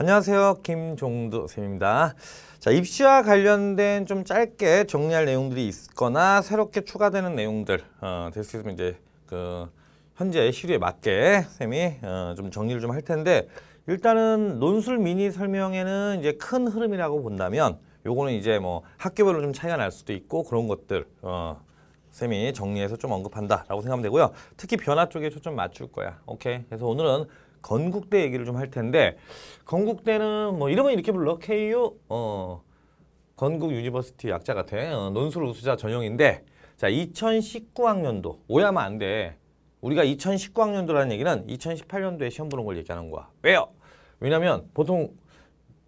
안녕하세요. 김종두 쌤입니다. 자, 입시와 관련된 좀 짧게 정리할 내용들이 있거나 새롭게 추가되는 내용들 어, 될 수 있으면 이제 그 현재 시류에 맞게 쌤이 어, 좀 정리를 좀 할 텐데 일단은 논술 미니 설명에는 이제 큰 흐름이라고 본다면 요거는 이제 뭐 학교별로 좀 차이가 날 수도 있고 그런 것들 어, 쌤이 정리해서 좀 언급한다라고 생각하면 되고요. 특히 변화 쪽에 초점 맞출 거야. 오케이. 그래서 오늘은 건국대 얘기를 좀 할 텐데 건국대는 뭐 이름은 이렇게 불러 KU 어 건국 유니버시티 약자 같아 어, 논술 우수자 전형인데 자 2019학년도 오야하면안돼 우리가 2019학년도라는 얘기는 2018년도에 시험 보는 걸 얘기하는 거야 왜요? 왜냐면 보통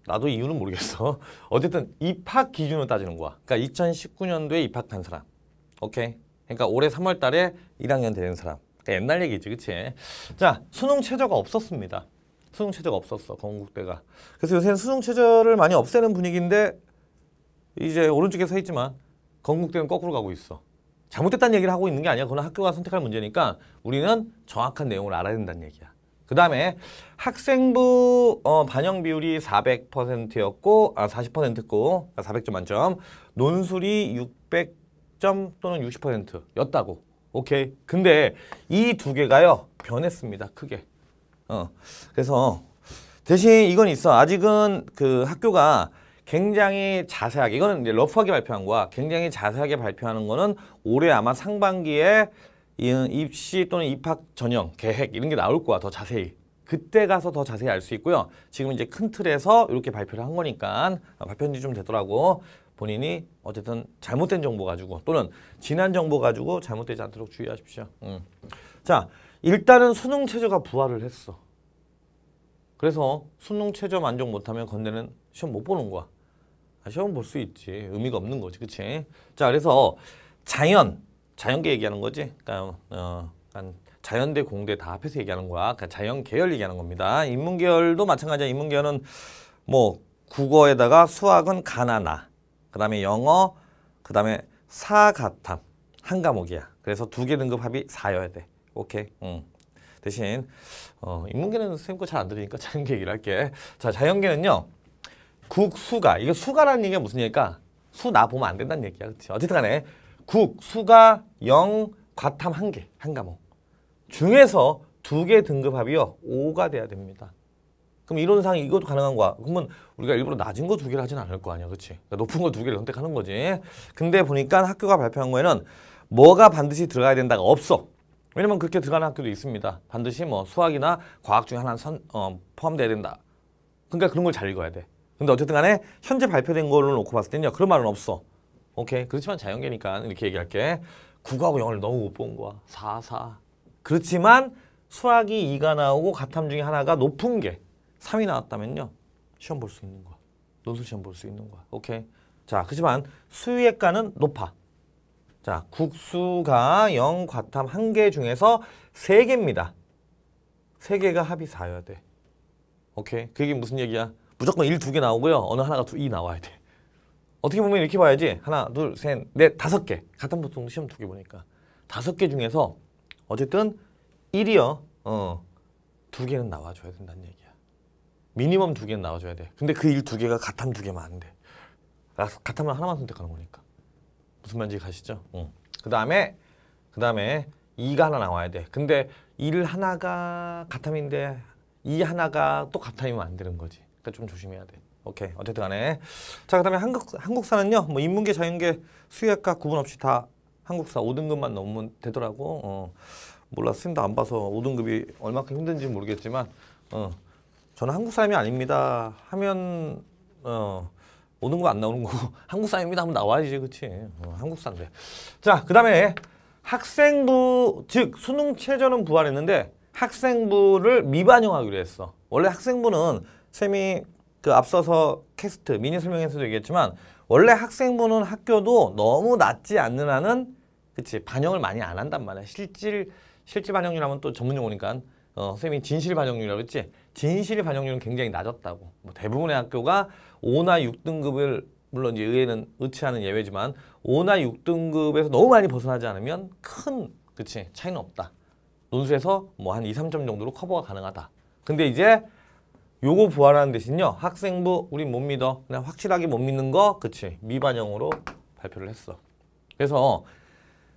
나도 이유는 모르겠어 어쨌든 입학 기준으로 따지는 거야 그러니까 2019년도에 입학한 사람 오케이 그러니까 올해 3월 달에 1학년 되는 사람 옛날 얘기지, 그치? 자, 수능 최저가 없었습니다. 수능 최저가 없었어, 건국대가. 그래서 요새는 수능 최저를 많이 없애는 분위기인데 이제 오른쪽에 서 있지만 건국대는 거꾸로 가고 있어. 잘못됐다는 얘기를 하고 있는 게 아니야. 그건 학교가 선택할 문제니까 우리는 정확한 내용을 알아야 된다는 얘기야. 그 다음에 학생부 어, 반영 비율이 400%였고 아, 40%였고 400점 그러니까 만점 논술이 600점 또는 60%였다고 오케이. 근데 이 두 개가요. 변했습니다. 크게. 어. 그래서 대신 이건 있어. 아직은 그 학교가 굉장히 자세하게 이거는 이제 러프하게 발표한 거야. 굉장히 자세하게 발표하는 거는 올해 아마 상반기에 입시 또는 입학 전형 계획 이런 게 나올 거야. 더 자세히. 그때 가서 더 자세히 알 수 있고요. 지금 이제 큰 틀에서 이렇게 발표를 한 거니까 발표한지 좀 되더라고. 본인이 어쨌든 잘못된 정보 가지고 또는 지난 정보 가지고 잘못되지 않도록 주의하십시오. 음. 자, 일단은 수능 최저가 부활을 했어. 그래서 수능 최저 만족 못하면 건대는 시험 못 보는 거야. 아, 시험 볼 수 있지. 의미가 없는 거지, 그치? 자, 그래서 자연, 자연계 얘기하는 거지. 그러니까, 어, 자연대 공대 다 합해서 얘기하는 거야. 그러니까 자연 계열 얘기하는 겁니다. 인문 계열도 마찬가지야. 인문 계열은 뭐 국어에다가 수학은 가나나. 그 다음에 영어, 그 다음에 사가탐 한 과목이야. 그래서 두 개 등급 합이 4여야 돼. 오케이. 음. 대신 어, 인문계는 선생님 거 잘 안 들으니까 자연계 얘기를 할게. 자, 자연계는요. 국수가. 이게 수가라는 얘기가 무슨 얘기일까? 수 나 보면 안 된다는 얘기야. 그치지 어쨌든 간에 국, 수가, 영, 과탐 한 개, 한 과목. 중에서 두 개 등급 합이요. 5가 돼야 됩니다. 그럼 이론상 이것도 가능한 거야. 그러면 우리가 일부러 낮은 거 두 개를 하진 않을 거 아니야. 그렇지? 그러니까 높은 거 두 개를 선택하는 거지. 근데 보니까 학교가 발표한 거에는 뭐가 반드시 들어가야 된다가 없어. 왜냐면 그렇게 들어가는 학교도 있습니다. 반드시 뭐 수학이나 과학 중에 하나 는 어, 포함되어야 된다. 그러니까 그런 걸 잘 읽어야 돼. 근데 어쨌든 간에 현재 발표된 걸로 놓고 봤을 때는 그런 말은 없어. 오케이. 그렇지만 자연계니까 이렇게 얘기할게. 국어하고 영어를 너무 못 본 거야. 4, 4. 그렇지만 수학이 2가 나오고 가탐 중에 하나가 높은 게 3이 나왔다면요. 시험 볼 수 있는 거야. 논술 시험 볼 수 있는 거야. 오케이. 자, 그렇지만 수의과는 높아. 자, 국수가 영 과탐 한 개 중에서 세개입니다세개가 합이 4여야 돼. 오케이. 그게 무슨 얘기야? 무조건 1, 2개 나오고요. 어느 하나가 2, 2 나와야 돼. 어떻게 보면 이렇게 봐야지. 하나, 둘, 셋, 넷, 다섯 개. 같은 보통 시험 두 개 보니까. 다섯 개 중에서 어쨌든 1이요. 어. 두 개는 나와줘야 된다는 얘기야. 미니멈 두 개는 나와줘야 돼. 근데 그 일 두 개가 가탄 두 개만 안 돼. 아, 가탄만 하나만 선택하는 거니까. 무슨 말인지 가시죠? 응. 그 다음에 그 다음에 이가 하나 나와야 돼. 근데 일 하나가 가탐인데 이 하나가 또 가탐이면 안 되는 거지. 그러니까 좀 조심해야 돼. 오케이. 어쨌든 간에. 자, 그다음에 한국 한국사는요. 뭐 인문계, 자연계, 수의학과 구분 없이 다 한국사 5등급만 넘으면 되더라고. 어. 몰라. 선생님도 안 봐서 5등급이 얼마큼 힘든지 모르겠지만 어. 저는 한국 사람이 아닙니다 하면 어 오는 거 안 나오는 거 한국 사람입니다 하면 나와야지 그치 어, 한국 사람인데 자그 다음에 학생부 즉 수능 최저는 부활했는데 학생부를 미반영하기로 했어 원래 학생부는 쌤이 그 앞서서 캐스트 미니 설명에서도 얘기했지만 원래 학생부는 학교도 너무 낮지 않는 한은 그치 반영을 많이 안 한단 말이야 실질 실질 반영이라면 또 전문 용어니까 어, 선생님이 진실 반영률이라고 했지 진실 반영률은 굉장히 낮았다고 뭐 대부분의 학교가 5나 6등급을 물론 이제 의회는 의치하는 예외지만 5나 6등급에서 너무 많이 벗어나지 않으면 큰 그치 차이는 없다 논술에서 뭐 한 2, 3점 정도로 커버가 가능하다 근데 이제 요거 보완하는 대신요 학생부 우린 못 믿어 그냥 확실하게 못 믿는 거 그치 미반영으로 발표를 했어 그래서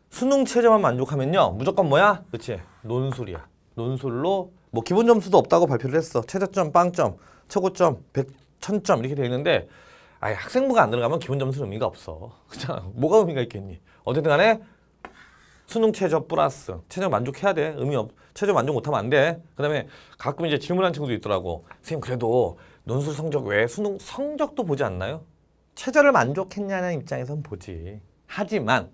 수능 체제만 만족하면요 무조건 뭐야 그치 논술이야 논술로 뭐 기본 점수도 없다고 발표를 했어. 최저점, 빵점, 최고점, 백, 천점 이렇게 돼 있는데 아예 학생부가 안 들어가면 기본 점수는 의미가 없어. 그잖 뭐가 의미가 있겠니? 어쨌든 간에 수능 최저 플러스 최저 만족해야 돼. 의미 없. 최저 만족 못하면 안 돼. 그다음에 가끔 이제 질문하는 친구도 있더라고. 선생님 그래도 논술 성적 외에 수능 성적도 보지 않나요? 최저를 만족했냐는 입장에선 보지. 하지만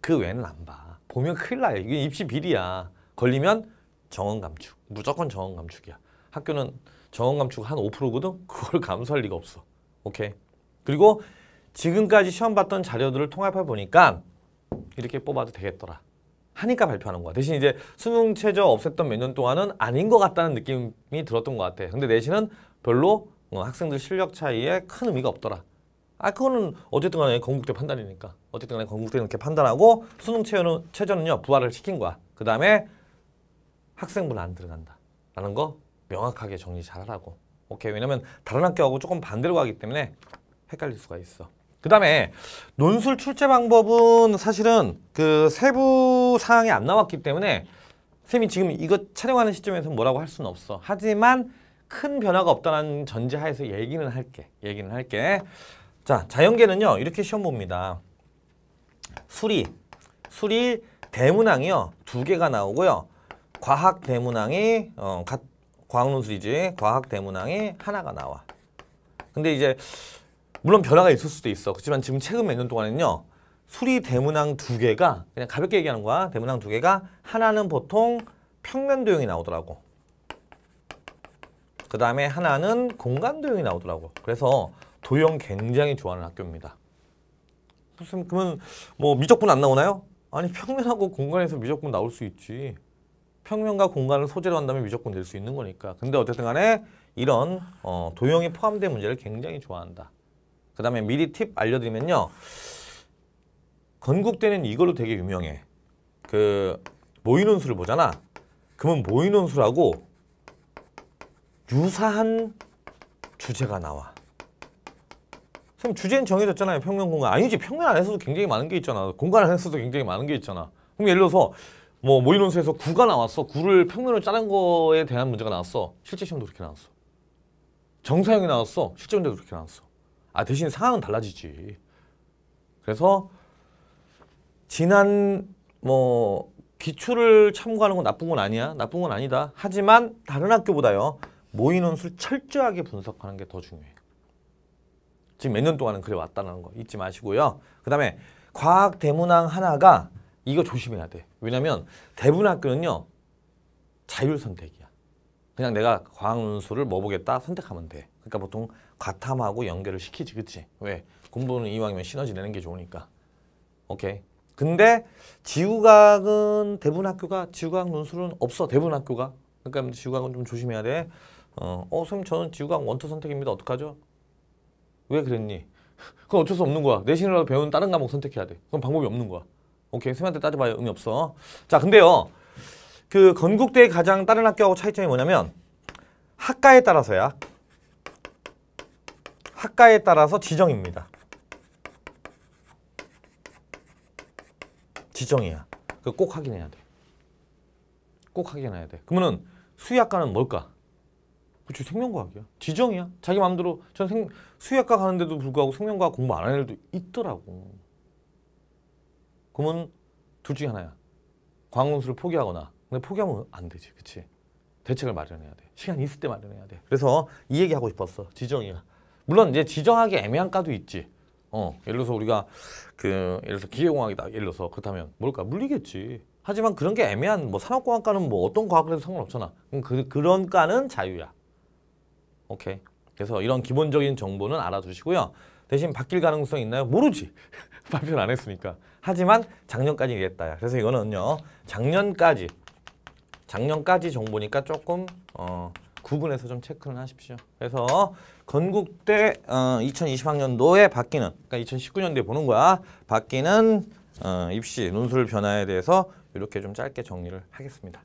그 외에는 안 봐. 보면 큰일 나요. 이게 입시 비리야. 걸리면 정원 감축. 무조건 정원 감축이야. 학교는 정원 감축 한 5%거든? 그걸 감수할 리가 없어. 오케이. 그리고 지금까지 시험 봤던 자료들을 통합해 보니까 이렇게 뽑아도 되겠더라. 하니까 발표하는 거야. 대신 이제 수능 최저 없앴던 몇 년 동안은 아닌 것 같다는 느낌이 들었던 것 같아. 근데 내신은 별로 어, 학생들 실력 차이에 큰 의미가 없더라. 아 그거는 어쨌든 간에 건국대 판단이니까. 어쨌든 간에 건국대는 이렇게 판단하고 수능 최저는, 최저는요 부활을 시킨 거야. 그 다음에 학생부는 안 들어간다라는 거 명확하게 정리 잘하라고. 오케이. 왜냐면 다른 학교하고 조금 반대로 가기 때문에 헷갈릴 수가 있어. 그 다음에 논술 출제 방법은 사실은 그 세부 사항이 안 나왔기 때문에 쌤이 지금 이거 촬영하는 시점에서 뭐라고 할 수는 없어. 하지만 큰 변화가 없다는 전제하에서 얘기는 할게. 얘기는 할게. 자, 자연계는요. 이렇게 시험 봅니다. 수리, 수리 대문항이요. 두 개가 나오고요. 과학 대문항이 어, 가, 과학 논술이지 과학 대문항이 하나가 나와. 근데 이제 물론 변화가 있을 수도 있어. 그렇지만 지금 최근 몇 년 동안은요. 수리 대문항 두 개가 그냥 가볍게 얘기하는 거야. 대문항 두 개가 하나는 보통 평면 도형이 나오더라고. 그 다음에 하나는 공간 도형이 나오더라고. 그래서 도형 굉장히 좋아하는 학교입니다. 무슨 그러면 뭐 미적분 안 나오나요? 아니 평면하고 공간에서 미적분 나올 수 있지. 평면과 공간을 소재로 한다면 무조건 될 수 있는 거니까. 근데 어쨌든 간에 이런 어, 도형이 포함된 문제를 굉장히 좋아한다. 그 다음에 미리 팁 알려드리면요. 건국대는 이걸로 되게 유명해. 그 모의논술을 보잖아. 그러면 모의논술하고 유사한 주제가 나와. 그럼 주제는 정해졌잖아요. 평면 공간. 아니지. 평면 안에서도 굉장히 많은 게 있잖아. 공간 안에서도 굉장히 많은 게 있잖아. 그럼 예를 들어서 뭐 모의논술에서 구가 나왔어. 구를 평면으로 짜는 거에 대한 문제가 나왔어. 실제 시험도 그렇게 나왔어. 정사형이 나왔어. 실제 문제도 그렇게 나왔어. 아 대신 상황은 달라지지. 그래서 지난 뭐 기출을 참고하는 건 나쁜 건 아니야. 나쁜 건 아니다. 하지만 다른 학교보다요. 모의논술 철저하게 분석하는 게 더 중요해. 지금 몇 년 동안은 그래 왔다는 거 잊지 마시고요. 그 다음에 과학 대문항 하나가 이거 조심해야 돼. 왜냐면 대부분 학교는요. 자율 선택이야. 그냥 내가 과학 논술을 뭐 보겠다 선택하면 돼. 그러니까 보통 과탐하고 연결을 시키지 그치? 왜? 공부는 이왕이면 시너지 내는 게 좋으니까. 오케이. 근데 지구과학은 대부분 학교가 지구과학 논술은 없어. 대부분 학교가. 그러니까 지구과학은 좀 조심해야 돼. 어, 어 선생님 저는 지구과학 원투 선택입니다. 어떡하죠? 왜 그랬니? 그건 어쩔 수 없는 거야. 내신으로 배는 다른 과목 선택해야 돼. 그건 방법이 없는 거야. 오케이 수미한테 따져봐요. 의미 없어. 자 근데요. 그 건국대 가장 다른 학교하고 차이점이 뭐냐면 학과에 따라서야 학과에 따라서 지정입니다. 지정이야. 그 꼭 확인해야 돼. 꼭 확인해야 돼. 그러면은 수의학과는 뭘까? 그치 생명과학이야. 지정이야. 자기 마음대로 전 생, 수의학과 가는데도 불구하고 생명과학 공부 안 하는 애들도 있더라고. 그러면 둘 중에 하나야. 광원수를 포기하거나. 근데 포기하면 안 되지. 그치? 대책을 마련해야 돼. 시간이 있을 때 마련해야 돼. 그래서 이 얘기 하고 싶었어. 지정이야 물론 이제 지정하기 애매한 과도 있지. 어, 예를 들어서 우리가 그 예를 들어서 기계공학이다. 예를 들어서 그렇다면 뭘까? 물리겠지. 하지만 그런 게 애매한 뭐 산업공학과는 뭐 어떤 과학을 해도 상관없잖아. 그, 그런 과는 자유야. 오케이. 그래서 이런 기본적인 정보는 알아두시고요. 대신 바뀔 가능성 있나요? 모르지. 발표를 안 했으니까. 하지만 작년까지 이랬다. 그래서 이거는요. 작년까지 작년까지 정보니까 조금 어, 구분해서 좀 체크를 하십시오. 그래서 건국대 어, 2020학년도에 바뀌는 그러니까 2019년도에 보는 거야. 바뀌는 어, 입시 논술 변화에 대해서 이렇게 좀 짧게 정리를 하겠습니다.